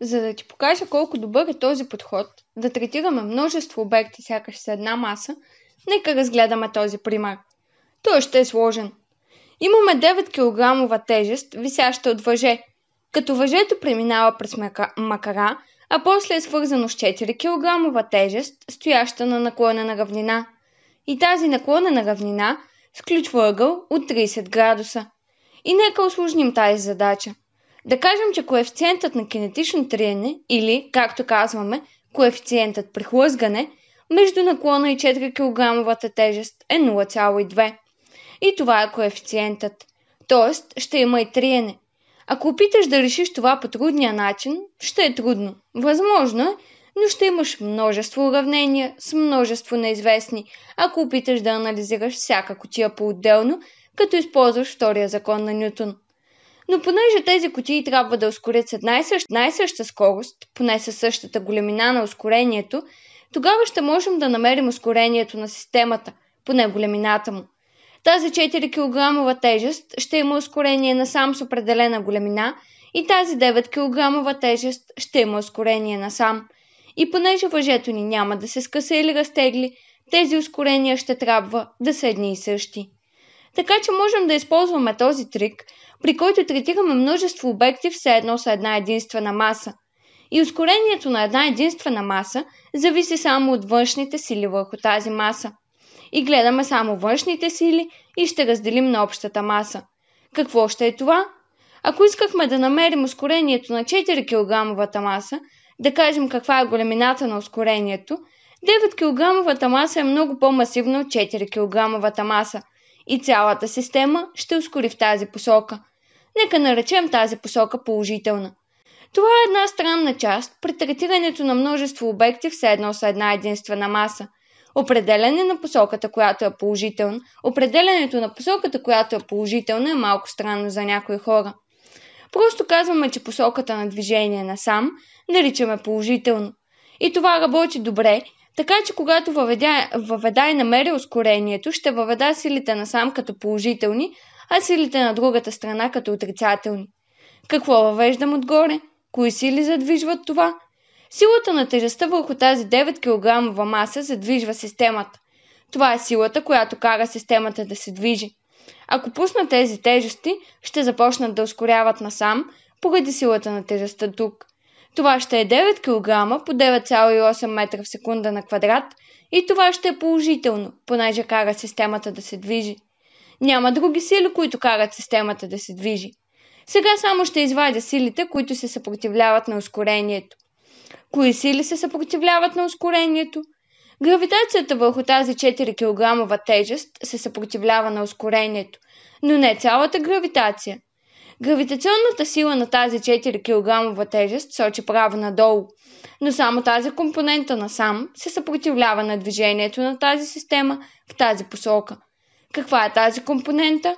За да ти покажа колко добър е този подход, да третираме множество обекти сякаш с една маса, нека разгледаме този пример. Той ще е сложен. Имаме 9 кг тежест, висяща от въже, като въжето преминава през макара, а после е свързано с 4 кг тежест, стояща на наклонена равнина. И тази наклонена равнина сключва ъгъл от 30 градуса. И нека осложним тази задача – да кажем, че коефициентът на кинетично триене или, както казваме, коефициентът при хлъзгане между наклона и 4 кг тежест е 0,2. И това е коефициентът. Тоест, ще има и триене. Ако опиташ да решиш това по трудния начин, ще е трудно. Възможно е, но ще имаш множество уравнения с множество неизвестни, ако опиташ да анализираш всяка котия по-отделно, като използваш втория закон на Нютон – но понеже тези кутии трябва да ускорят с една и съща, съща скорост, поне със същата големина на ускорението, тогава ще можем да намерим ускорението на системата, поне големината му. Тази 4 кг тежест ще има ускорение на сам с определена големина и тази 9 кг тежест ще има ускорение на сам. И понеже въжето ни няма да се скъса или разтегли, тези ускорения ще трябва да са едни и същи така че можем да използваме този трик, при който третираме множество обекти все едно са една единствена маса. И ускорението на една единствена маса зависи само от външните сили върху тази маса. И гледаме само външните сили и ще разделим на общата маса. Какво ще е това? Ако искахме да намерим ускорението на 4 кг маса, да кажем каква е големината на ускорението, 9 кг маса е много по-масивна от 4 кг маса – и цялата система ще ускори в тази посока. Нека наречем тази посока положителна. Това е една странна част при третирането на множество обекти все едно са една единствена маса. Определене на посоката, която е положителна, определенето на посоката, която е положителна е малко странно за някои хора. Просто казваме, че посоката на движение на насам наричаме положително. И това работи добре, така че когато въведя, и намери ускорението, ще въведа силите на сам като положителни, а силите на другата страна като отрицателни. Какво въвеждам отгоре? Кои сили задвижват това? Силата на тежестта върху тази 9 кг маса задвижва системата. Това е силата, която кара системата да се движи. Ако пусна тези тежести, ще започнат да ускоряват насам, поради силата на тежестта тук – това ще е 9 кг по 9,8 метра в секунда на квадрат и това ще е положително, понеже кара системата да се движи. Няма други сили, които карат системата да се движи. Сега само ще извадя силите, които се съпротивляват на ускорението. Кои сили се съпротивляват на ускорението? Гравитацията върху тази 4 кг тежест се съпротивлява на ускорението, но не цялата гравитация, Гравитационната сила на тази 4 кг тежест сочи право надолу, но само тази компонента на сам се съпротивлява на движението на тази система в тази посока. Каква е тази компонента?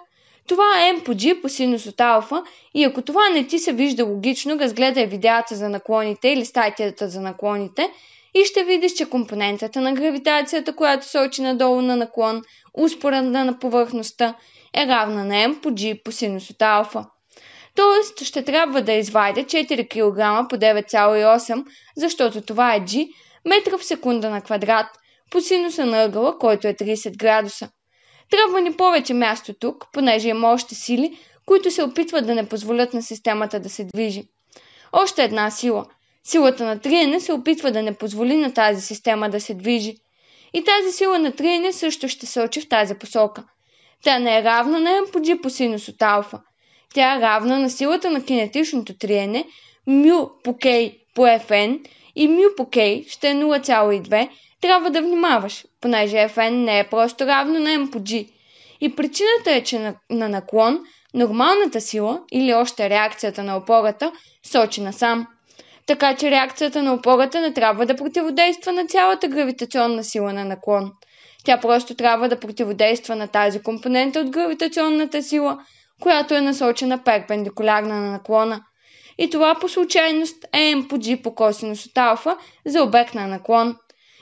Това е m по g по синус от алфа и ако това не ти се вижда логично, разгледай видеята за наклоните или статията за наклоните и ще видиш, че компонентата на гравитацията, която сочи надолу на наклон, успоредна на повърхността, е равна на m по g по синус от алфа т.е. ще трябва да извадя 4 кг по 9,8, защото това е G, метра в секунда на квадрат, по синуса на ъгъла, който е 30 градуса. Трябва ни повече място тук, понеже има още сили, които се опитват да не позволят на системата да се движи. Още една сила. Силата на триене се опитва да не позволи на тази система да се движи. И тази сила на триене също ще се очи в тази посока. Тя не е равна на m по g по синус от алфа – тя е равна на силата на кинетичното триене μ по k по Fn и μ по k ще е 0,2, трябва да внимаваш, понеже Fn не е просто равно на m по g. И причината е, че на, на наклон нормалната сила или още реакцията на опората сочи насам. Така че реакцията на опората не трябва да противодейства на цялата гравитационна сила на наклон. Тя просто трябва да противодейства на тази компонента от гравитационната сила, която е насочена перпендикулярна на наклона. И това по случайност е m по g по косинус от алфа за обект на наклон.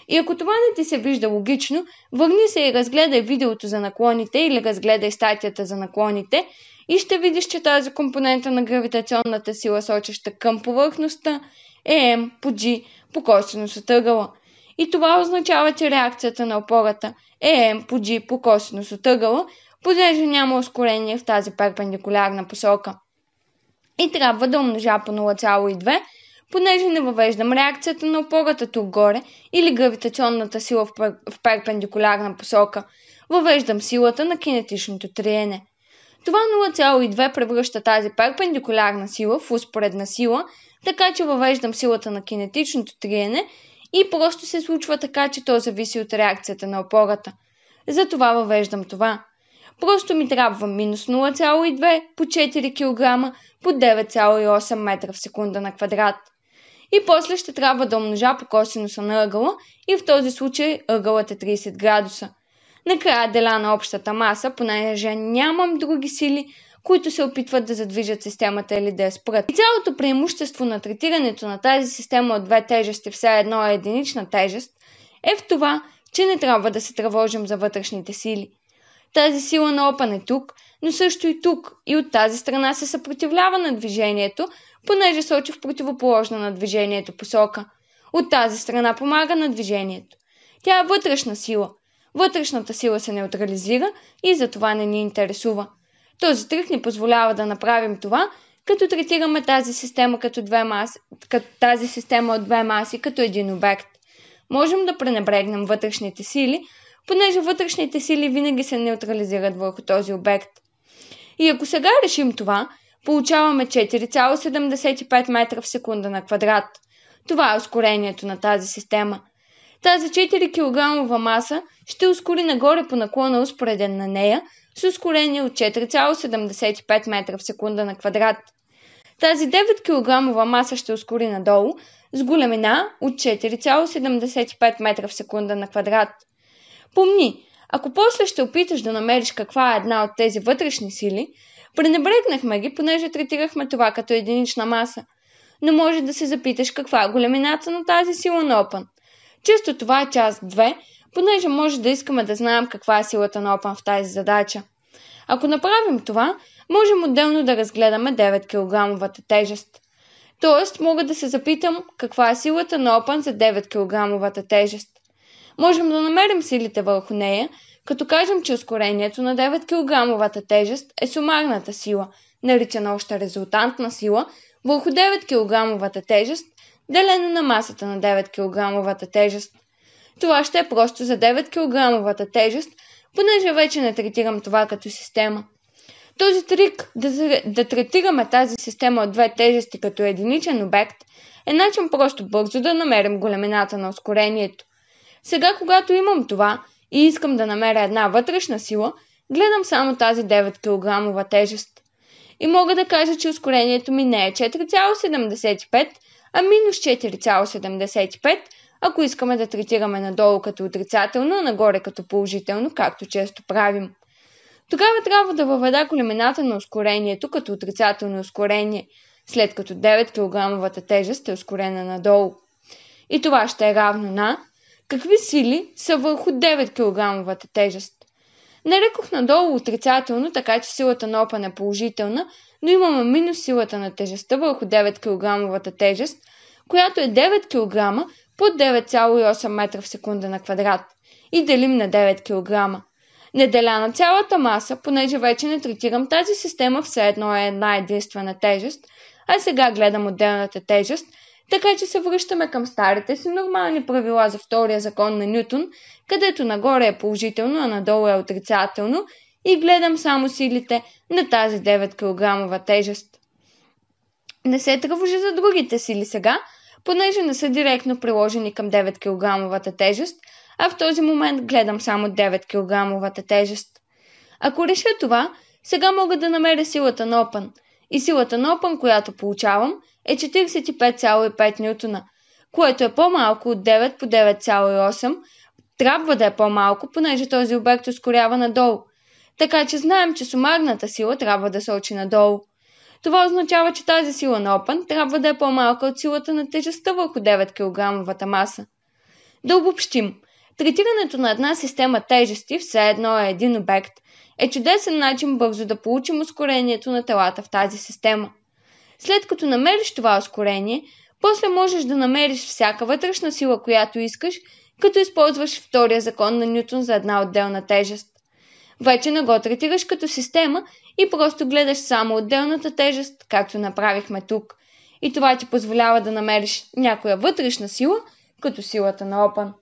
И ако това не ти се вижда логично, върни се и разгледай видеото за наклоните или разгледай статията за наклоните и ще видиш, че тази компонента на гравитационната сила, сочеща към повърхността, е m по g по косинус от ъгъла. И това означава, че реакцията на опората е m по g по косинус от ъгъла понеже няма ускорение в тази перпендикулярна посока. И трябва да умножа по 0,2, понеже не въвеждам реакцията на опората тук горе или гравитационната сила в, перпендикулярна посока. Въвеждам силата на кинетичното триене. Това 0,2 превръща тази перпендикулярна сила в успоредна сила, така че въвеждам силата на кинетичното триене и просто се случва така, че то зависи от реакцията на опората. Затова въвеждам това. Просто ми трябва минус 0,2 по 4 кг по 9,8 метра в секунда на квадрат. И после ще трябва да умножа по косинуса на ъгъла и в този случай ъгълът е 30 градуса. Накрая деля на общата маса, понеже нямам други сили, които се опитват да задвижат системата или да я спрат. И цялото преимущество на третирането на тази система от две тежести, все едно е единична тежест, е в това, че не трябва да се тревожим за вътрешните сили – тази сила на Опан е тук, но също и тук, и от тази страна се съпротивлява на движението, понеже сочи в противоположна на движението посока. От тази страна помага на движението. Тя е вътрешна сила. Вътрешната сила се неутрализира и затова не ни интересува. Този трик ни позволява да направим това, като третираме тази система, като две маси, като тази система от две маси като един обект. Можем да пренебрегнем вътрешните сили – понеже вътрешните сили винаги се неутрализират върху този обект. И ако сега решим това, получаваме 4,75 метра в секунда на квадрат. Това е ускорението на тази система. Тази 4 кг маса ще ускори нагоре по наклона успореден на нея с ускорение от 4,75 метра в секунда на квадрат. Тази 9 кг маса ще ускори надолу с големина от 4,75 метра в секунда на квадрат. Помни, ако после ще опиташ да намериш каква е една от тези вътрешни сили, пренебрегнахме ги, понеже третирахме това като единична маса. Но може да се запиташ каква е големината на тази сила на опан. Често това е част 2, понеже може да искаме да знаем каква е силата на опан в тази задача. Ако направим това, можем отделно да разгледаме 9 кг тежест. Тоест, мога да се запитам каква е силата на опан за 9 кг тежест можем да намерим силите върху нея, като кажем, че ускорението на 9 кг тежест е сумарната сила, наричана още резултантна сила, върху 9 кг тежест, делена на масата на 9 кг тежест. Това ще е просто за 9 кг тежест, понеже вече не третирам това като система. Този трик да, да третираме тази система от две тежести като единичен обект е начин просто бързо да намерим големината на ускорението. Сега, когато имам това и искам да намеря една вътрешна сила, гледам само тази 9 кг тежест. И мога да кажа, че ускорението ми не е 4,75, а минус 4,75, ако искаме да третираме надолу като отрицателно, а нагоре като положително, както често правим. Тогава трябва да въведа големината на ускорението като отрицателно ускорение, след като 9 кг тежест е ускорена надолу. И това ще е равно на какви сили са върху 9 кг тежест. Нарекох надолу отрицателно, така че силата на опън е положителна, но имаме минус силата на тежестта върху 9 кг тежест, която е 9 кг по 9,8 метра в секунда на квадрат и делим на 9 кг. Неделя на цялата маса, понеже вече не третирам тази система все едно е една единствена тежест, а сега гледам отделната тежест – така че се връщаме към старите си нормални правила за втория закон на Нютон, където нагоре е положително, а надолу е отрицателно и гледам само силите на тази 9 кг тежест. Не се тръвожи за другите сили сега, понеже не са директно приложени към 9 кг тежест, а в този момент гледам само 9 кг тежест. Ако реша това, сега мога да намеря силата на Опън – и силата на опън, която получавам, е 45,5 ньютона, което е по-малко от 9 по 9,8. Трябва да е по-малко, понеже този обект ускорява надолу. Така че знаем, че сумарната сила трябва да се очи надолу. Това означава, че тази сила на опън трябва да е по-малка от силата на тежестта върху 9 кг маса. Да обобщим. Третирането на една система тежести, все едно е един обект, е чудесен начин бързо да получим ускорението на телата в тази система. След като намериш това ускорение, после можеш да намериш всяка вътрешна сила, която искаш, като използваш втория закон на Нютон за една отделна тежест. Вече не го третираш като система и просто гледаш само отделната тежест, както направихме тук. И това ти позволява да намериш някоя вътрешна сила, като силата на Опън.